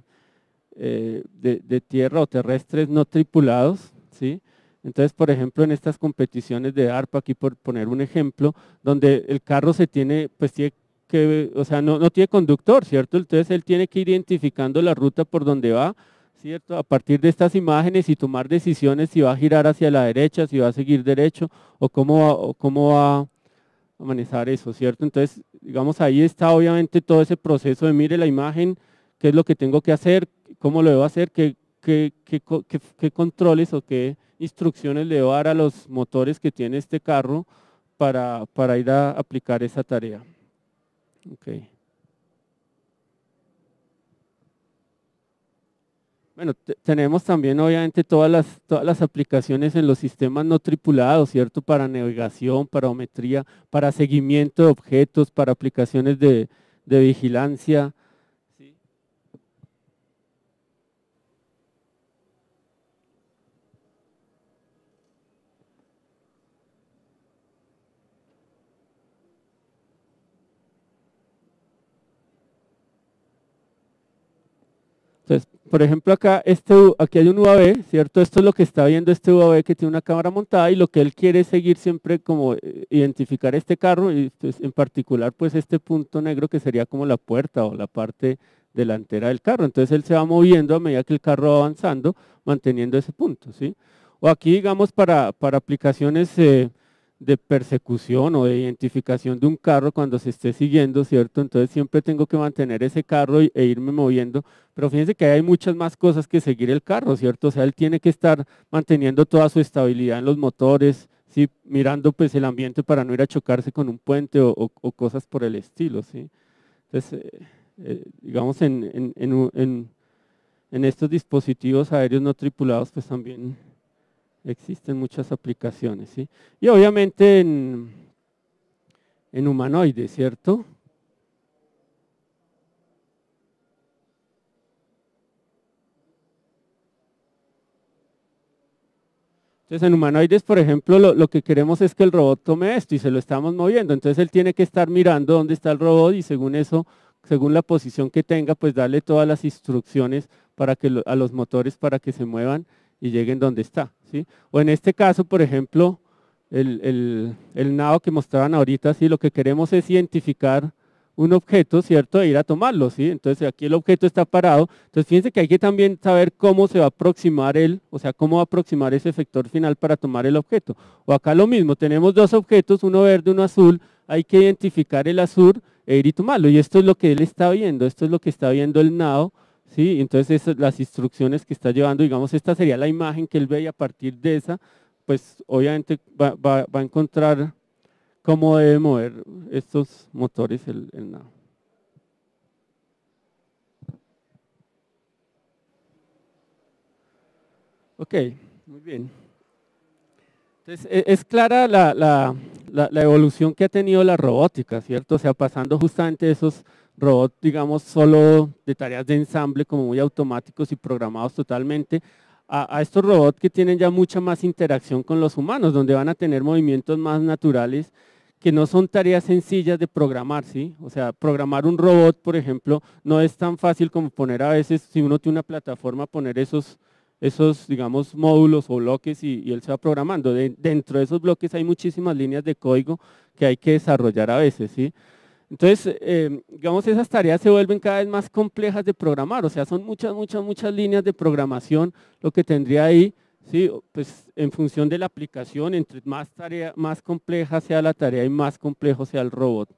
eh, de, de, tierra o terrestres no tripulados, ¿sí? Entonces, por ejemplo, en estas competiciones de ARPA, aquí por poner un ejemplo, donde el carro se tiene, pues tiene que, o sea, no, tiene conductor, ¿cierto? Entonces él tiene que ir identificando la ruta por donde va, ¿cierto? A partir de estas imágenes y tomar decisiones si va a girar hacia la derecha, si va a seguir derecho o cómo va, cómo va a manejar eso, ¿cierto? Entonces, digamos, ahí está obviamente todo ese proceso de mire la imagen, qué es lo que tengo que hacer, cómo lo debo hacer, qué, qué, controles o qué instrucciones le debo dar a los motores que tiene este carro para, para ir a aplicar esa tarea. Bueno, tenemos también obviamente todas las, todas las aplicaciones en los sistemas no tripulados, ¿cierto? Para navegación, para ometría, para seguimiento de objetos, para aplicaciones de vigilancia, Entonces, por ejemplo, acá, este, aquí hay un UAV, ¿cierto? Esto es lo que está viendo este UAV que tiene una cámara montada y lo que él quiere es seguir siempre como eh, identificar este carro y pues, en particular pues este punto negro que sería como la puerta o la parte delantera del carro. Entonces él se va moviendo a medida que el carro va avanzando, manteniendo ese punto, ¿sí? O aquí, digamos, para, aplicaciones... Eh, de persecución o de identificación de un carro cuando se esté siguiendo, ¿cierto? Entonces siempre tengo que mantener ese carro e irme moviendo, pero fíjense que hay muchas más cosas que seguir el carro, ¿cierto? O sea, él tiene que estar manteniendo toda su estabilidad en los motores, ¿sí? mirando pues el ambiente para no ir a chocarse con un puente o, cosas por el estilo, ¿sí? Entonces, eh, eh, digamos, en estos dispositivos aéreos no tripulados, pues también existen muchas aplicaciones. Y obviamente en, humanoides, ¿cierto? Entonces en humanoides, por ejemplo, lo, que queremos es que el robot tome esto y se lo estamos moviendo. Entonces él tiene que estar mirando dónde está el robot y según eso, según la posición que tenga, pues darle todas las instrucciones para que a los motores para que se muevan y lleguen donde está. ¿sí? O en este caso, por ejemplo, el, el, nado que mostraban ahorita, lo que queremos es identificar un objeto, ¿cierto? E ir a tomarlo, ¿sí? Entonces aquí el objeto está parado. Entonces fíjense que hay que también saber cómo se va a aproximar él, o sea, cómo va a aproximar ese efector final para tomar el objeto. O acá lo mismo, tenemos dos objetos, uno verde, uno azul, hay que identificar el azul e ir y tomarlo. Y esto es lo que él está viendo, esto es lo que está viendo el nado ¿sí? Entonces las instrucciones que está llevando, digamos, esta sería la imagen que él ve y a partir de esa, pues obviamente va, a encontrar cómo debe mover estos motores el, Ok, muy bien. Entonces, e, es, clara la, la, evolución que ha tenido la robótica, ¿cierto? O sea, pasando justamente esos robot, digamos, solo de tareas de ensamble, como muy automáticos y programados totalmente, a, estos robots que tienen ya mucha más interacción con los humanos, donde van a tener movimientos más naturales, que no son tareas sencillas de programar, ¿sí? O sea, programar un robot, por ejemplo, no es tan fácil como poner a veces, si uno tiene una plataforma, poner esos, esos digamos, módulos o bloques y, él se va programando. dentro de esos bloques hay muchísimas líneas de código que hay que desarrollar a veces, ¿sí? Entonces, em, digamos, esas tareas se vuelven cada vez más complejas de programar, o sea, son muchas, muchas, muchas líneas de programación lo que tendría ahí, ¿sí? pues en función de la aplicación, entre más, tarea, más compleja sea la tarea y más complejo sea el robot.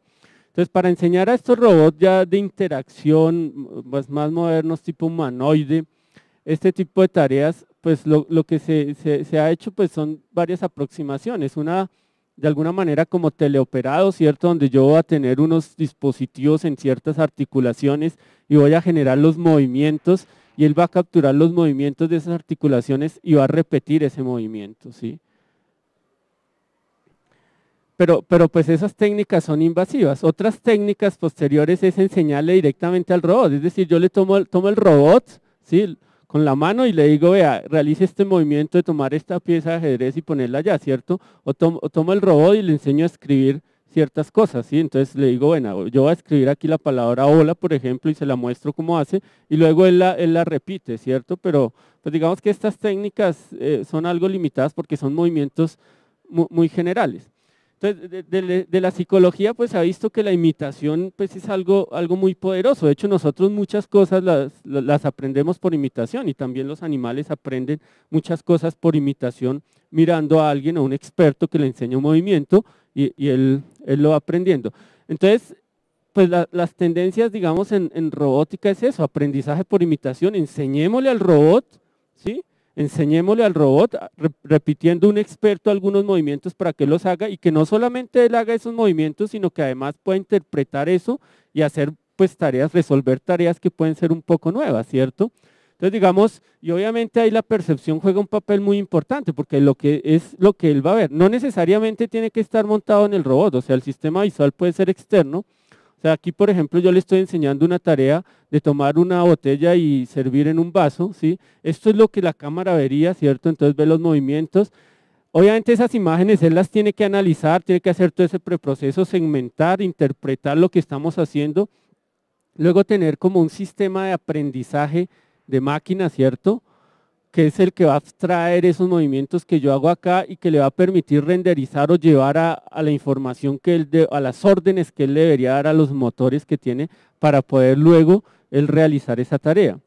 Entonces, para enseñar a estos robots ya de interacción, pues, más modernos, tipo humanoide, este tipo de tareas, pues lo, que se, se ha hecho pues son varias aproximaciones. Una de alguna manera como teleoperado, ¿cierto? Donde yo voy a tener unos dispositivos en ciertas articulaciones y voy a generar los movimientos y él va a capturar los movimientos de esas articulaciones y va a repetir ese movimiento, ¿sí? Pero, pero, pues esas técnicas son invasivas. Otras técnicas posteriores es enseñarle directamente al robot, es decir, yo le tomo, tomo el robot, ¿sí? con la mano y le digo, vea, realice este movimiento de tomar esta pieza de ajedrez y ponerla allá, ¿cierto? O, toma tomo el robot y le enseño a escribir ciertas cosas, ¿sí? Entonces le digo, bueno, yo voy a escribir aquí la palabra hola, por ejemplo, y se la muestro cómo hace, y luego él la, repite, ¿cierto? Pero pues digamos que estas técnicas eh, son algo limitadas porque son movimientos muy generales. Entonces, de, la psicología pues ha visto que la imitación pues es algo, algo muy poderoso. De hecho, nosotros muchas cosas las, aprendemos por imitación y también los animales aprenden muchas cosas por imitación mirando a alguien, a un experto que le enseña un movimiento y, él, lo va aprendiendo. Entonces, pues las tendencias, digamos, en, en robótica es eso, aprendizaje por imitación, enseñémosle al robot, ¿sí? Enseñémosle al robot, ah, repitiendo un experto algunos movimientos para que los haga y que no solamente él haga esos movimientos, sino que además pueda interpretar eso y hacer pues tareas, resolver tareas que pueden ser un poco nuevas, ¿cierto? Entonces digamos, y obviamente ahí la percepción juega un papel muy importante porque lo que es lo que él va a ver, no necesariamente tiene que estar montado en el robot, o sea, el sistema visual puede ser externo, o sea, aquí, por ejemplo, yo le estoy enseñando una tarea de tomar una botella y servir en un vaso, ¿sí? Esto es lo que la cámara vería, ¿cierto? Entonces ve los movimientos. Obviamente esas imágenes él las tiene que analizar, tiene que hacer todo ese preproceso, segmentar, interpretar lo que estamos haciendo, luego tener como un sistema de aprendizaje de máquina, ¿cierto? que es el que va a abstraer esos movimientos que yo hago acá y que le va a permitir renderizar o llevar a, la información que él a las órdenes que él debería dar a los motores que tiene para poder luego él realizar esa tarea.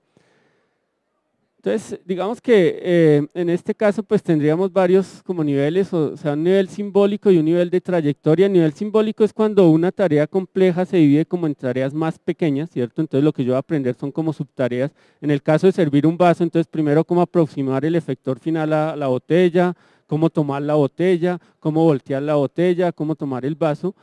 Entonces, digamos que eh, en este caso pues tendríamos varios como niveles, o, sea, un nivel simbólico y un nivel de trayectoria. El nivel simbólico es cuando una tarea compleja se divide como en tareas más pequeñas, ¿cierto? Entonces lo que yo voy a aprender son como subtareas. En el caso de servir un vaso, entonces primero cómo aproximar el efector final a la botella, cómo tomar la botella, cómo voltear la botella, cómo tomar el vaso.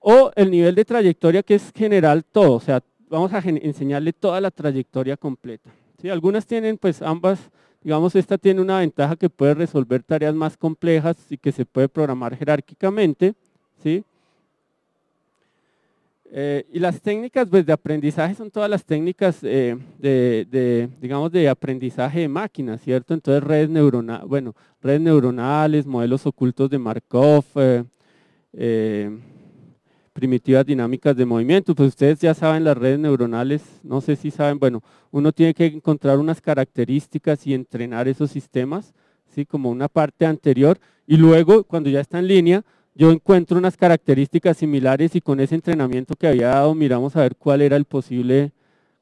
O el nivel de trayectoria que es general todo, o sea, vamos a enseñarle toda la trayectoria completa. Algunas tienen pues ambas, digamos, esta tiene una ventaja que puede resolver tareas más complejas y que se puede programar jerárquicamente. ¿sí? Eh, y las técnicas pues, de aprendizaje son todas las técnicas eh, de, digamos, de aprendizaje de máquinas, ¿cierto? Entonces redes, neuronales, bueno, redes neuronales, modelos ocultos de Markov, eh, primitivas dinámicas de movimiento. Pues ustedes ya saben las redes neuronales, no sé si saben, bueno, uno tiene que encontrar unas características y entrenar esos sistemas, ¿sí? como una parte anterior, y luego cuando ya está en línea, yo encuentro unas características similares y con ese entrenamiento que había dado miramos a ver cuál era el posible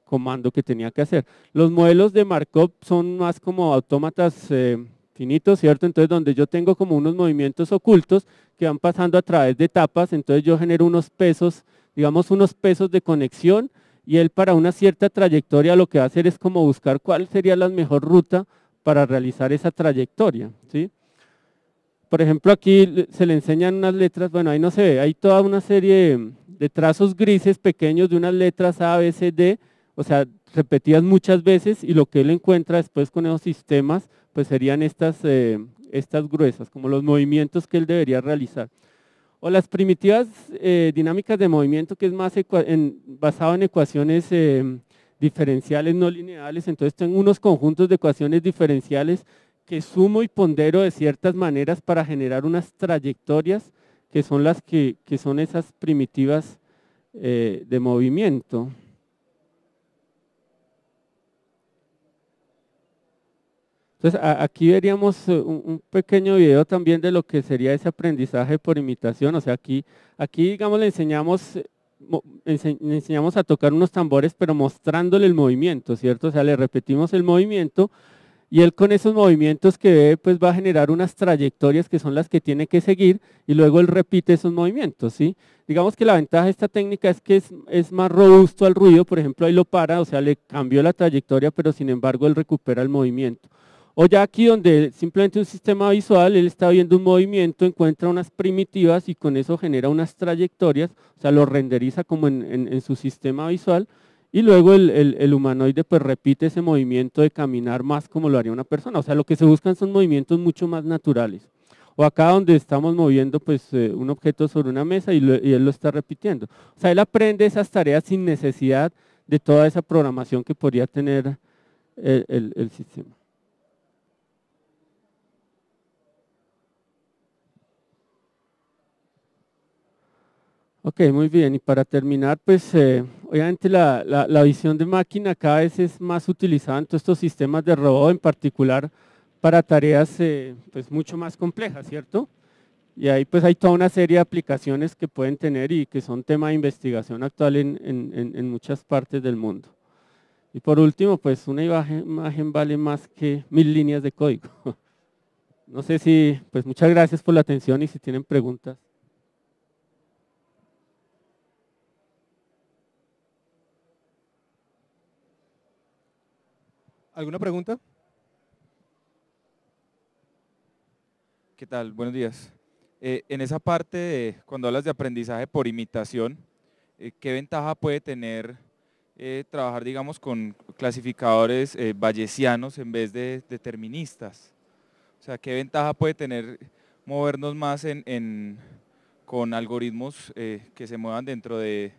comando que tenía que hacer. Los modelos de Markov son más como autómatas eh, finito, ¿cierto? Entonces donde yo tengo como unos movimientos ocultos que van pasando a través de etapas, entonces yo genero unos pesos, digamos unos pesos de conexión y él para una cierta trayectoria lo que va a hacer es como buscar cuál sería la mejor ruta para realizar esa trayectoria, ¿sí? Por ejemplo, aquí se le enseñan unas letras, bueno, ahí no se ve, hay toda una serie de trazos grises pequeños de unas letras A, B, C, D, o sea, repetidas muchas veces y lo que él encuentra después con esos sistemas, pues serían estas, eh, gruesas, como los movimientos que él debería realizar. O las primitivas eh, dinámicas de movimiento, que es más basado en ecuaciones eh, diferenciales no lineales, entonces tengo unos conjuntos de ecuaciones diferenciales que sumo y pondero de ciertas maneras para generar unas trayectorias que son las que son esas primitivas de movimiento. Entonces, aquí veríamos eh, un, pequeño video también de lo que sería ese aprendizaje por imitación. O sea, aquí, aquí digamos, eh, le enseñamos, a tocar unos tambores, pero mostrándole el movimiento, ¿cierto? O sea, le repetimos el movimiento y él con esos movimientos que ve, pues va a generar unas trayectorias que son las que tiene que seguir y luego él repite esos movimientos, ¿sí? Digamos que la ventaja de esta técnica es que es más robusto al ruido, por ejemplo, ahí lo para, o sea, le cambió la trayectoria, pero sin embargo él recupera el movimiento. O ya aquí donde simplemente un sistema visual, él está viendo un movimiento, encuentra unas primitivas y con eso genera unas trayectorias, o sea, lo renderiza como en, su sistema visual y luego el, humanoide pues repite ese movimiento de caminar más como lo haría una persona. O sea, lo que se buscan son movimientos mucho más naturales. O acá donde estamos moviendo pues eh, un objeto sobre una mesa y, él lo está repitiendo. O sea, él aprende esas tareas sin necesidad de toda esa programación que podría tener eh, el sistema. Ok, muy bien. Y para terminar, pues eh, obviamente la, visión de máquina cada vez es más utilizada en todos estos sistemas de robot, en particular para tareas eh, pues mucho más complejas, ¿cierto? Y ahí pues hay toda una serie de aplicaciones que pueden tener y que son tema de investigación actual en muchas partes del mundo. Y por último, pues una imagen vale más que mil líneas de código. No sé si, pues muchas gracias por la atención y si tienen preguntas. ¿Alguna pregunta? ¿Qué tal? Buenos días. Eh, en esa parte, de, cuando hablas de aprendizaje por imitación, eh, ¿qué ventaja puede tener eh, trabajar, digamos, con clasificadores bayesianos en vez de deterministas? O sea, ¿qué ventaja puede tener movernos más con algoritmos que se muevan dentro de,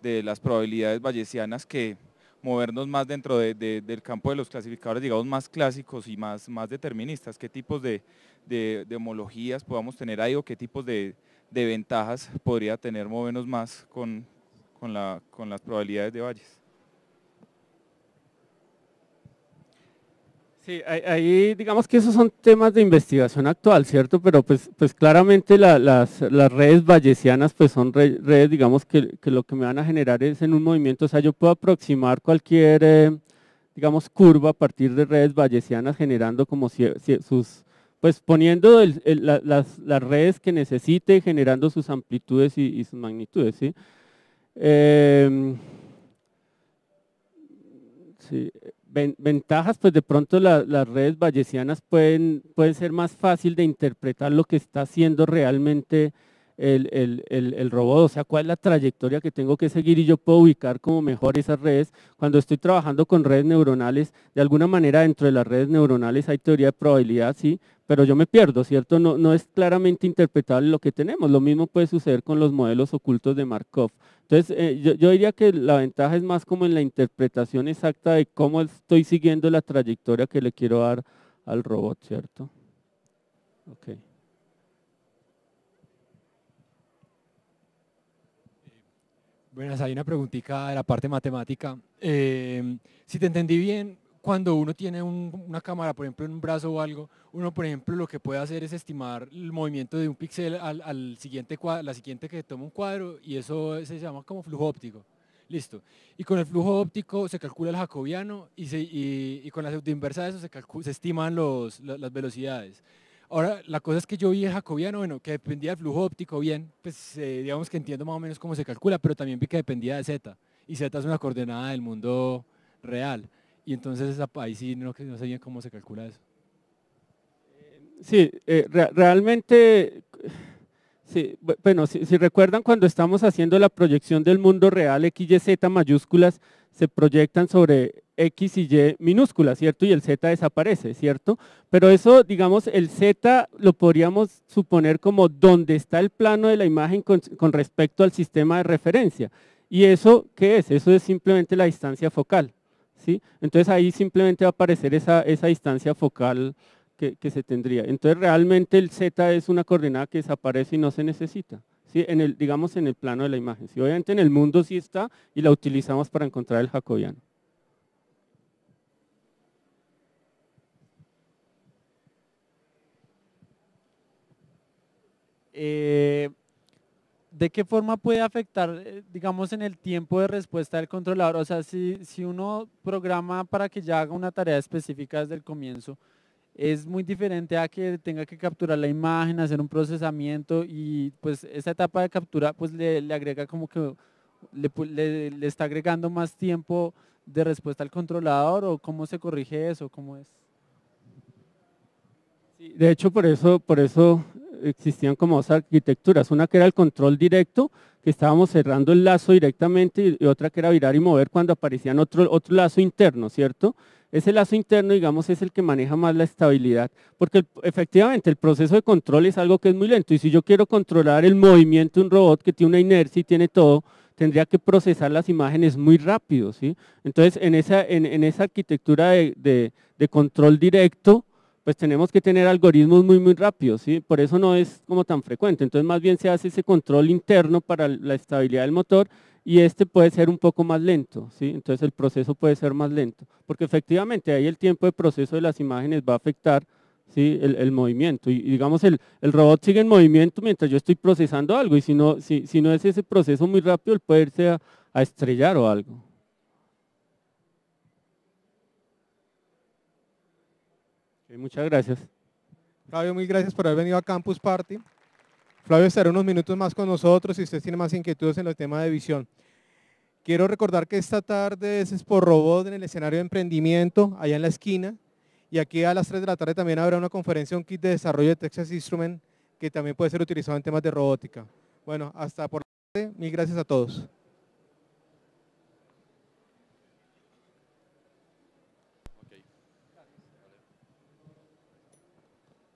de las probabilidades bayesianas que movernos más dentro del campo de los clasificadores, digamos, más clásicos y más, más deterministas, qué tipos de, de homologías podamos tener ahí o qué tipos de, ventajas podría tener movernos más con, la, con las probabilidades de valles. Sí, ahí digamos que esos son temas de investigación actual, ¿cierto? Pero pues, pues claramente las, redes vallesianas pues son redes, digamos, que, lo que me van a generar es en un movimiento, o sea, yo puedo aproximar cualquier, eh, digamos, curva a partir de redes vallesianas generando como si, sus, pues poniendo las, redes que necesite, generando sus amplitudes y, sus magnitudes, ¿sí? Em, sí ventajas, pues de pronto las redes vallesianas pueden, pueden ser más fácil de interpretar lo que está haciendo realmente el, robot, o sea, cuál es la trayectoria que tengo que seguir y yo puedo ubicar como mejor esas redes. Cuando estoy trabajando con redes neuronales, de alguna manera dentro de las redes neuronales hay teoría de probabilidad, sí, pero yo me pierdo, ¿cierto? No, es claramente interpretable lo que tenemos. Lo mismo puede suceder con los modelos ocultos de Markov. Entonces, eh, yo, diría que la ventaja es más como en la interpretación exacta de cómo estoy siguiendo la trayectoria que le quiero dar al robot, ¿cierto? Okay. Buenas, hay una preguntita de la parte matemática. Em, si te entendí bien, cuando uno tiene una cámara, por ejemplo, en un brazo o algo, uno, por ejemplo, lo que puede hacer es estimar el movimiento de un píxel al, siguiente la siguiente que toma un cuadro y eso se llama como flujo óptico. Listo. Y con el flujo óptico se calcula el jacobiano y, con la inversa de eso se, estiman las velocidades. Ahora, la cosa es que yo vi jacobiano, bueno, que dependía del flujo óptico bien, pues eh, digamos que entiendo más o menos cómo se calcula, pero también vi que dependía de z, y z es una coordenada del mundo real, y entonces ahí sí no, no sé bien cómo se calcula eso. Sí, eh, realmente, bueno, si, si, recuerdan cuando estamos haciendo la proyección del mundo real, Z mayúsculas se proyectan sobre X y Y minúscula, ¿cierto? Y el Z desaparece, ¿cierto? Pero eso, digamos, el Z lo podríamos suponer como donde está el plano de la imagen con, respecto al sistema de referencia. ¿Y eso qué es? Eso es simplemente la distancia focal, ¿sí? Entonces ahí simplemente va a aparecer esa, distancia focal que, se tendría. Entonces realmente el Z es una coordenada que desaparece y no se necesita. ¿sí? En el, digamos en el plano de la imagen. Obviamente en el mundo sí está y la utilizamos para encontrar el jacobiano. Eh, ¿De qué forma puede afectar, eh, digamos, en el tiempo de respuesta del controlador? O sea, si, si uno programa para que ya haga una tarea específica desde el comienzo, es muy diferente a que tenga que capturar la imagen, hacer un procesamiento y pues esa etapa de captura pues le, agrega como que le, está agregando más tiempo de respuesta al controlador o cómo se corrige eso, cómo es. de hecho por eso, por eso existían como dos arquitecturas, una que era el control directo, que estábamos cerrando el lazo directamente y otra que era virar y mover cuando aparecían otro, otro lazo interno, ¿cierto? Ese lazo interno, digamos, es el que maneja más la estabilidad, porque efectivamente el proceso de control es algo que es muy lento y si yo quiero controlar el movimiento de un robot que tiene una inercia y tiene todo, tendría que procesar las imágenes muy rápido, ¿sí? Entonces, en esa, en, esa arquitectura de control directo, pues tenemos que tener algoritmos muy, muy rápidos, ¿sí? por eso no es como tan frecuente. Entonces, más bien se hace ese control interno para la estabilidad del motor y este puede ser un poco más lento, ¿sí? entonces el proceso puede ser más lento, porque efectivamente ahí el tiempo de proceso de las imágenes va a afectar ¿sí? el, movimiento. Y, digamos, el, robot sigue en movimiento mientras yo estoy procesando algo y si no, si, no es ese proceso muy rápido, el puede irse a estrellar o algo. muchas gracias. Flavio, mil gracias por haber venido a Campus Party. Flavio estará unos minutos más con nosotros si usted tiene más inquietudes en el tema de visión. Quiero recordar que esta tarde es por Robot en el escenario de emprendimiento, allá en la esquina. Y aquí a las 3 de la tarde también habrá una conferencia, un kit de desarrollo de Texas Instrument que también puede ser utilizado en temas de robótica. Bueno, hasta por la tarde. Mil gracias a todos.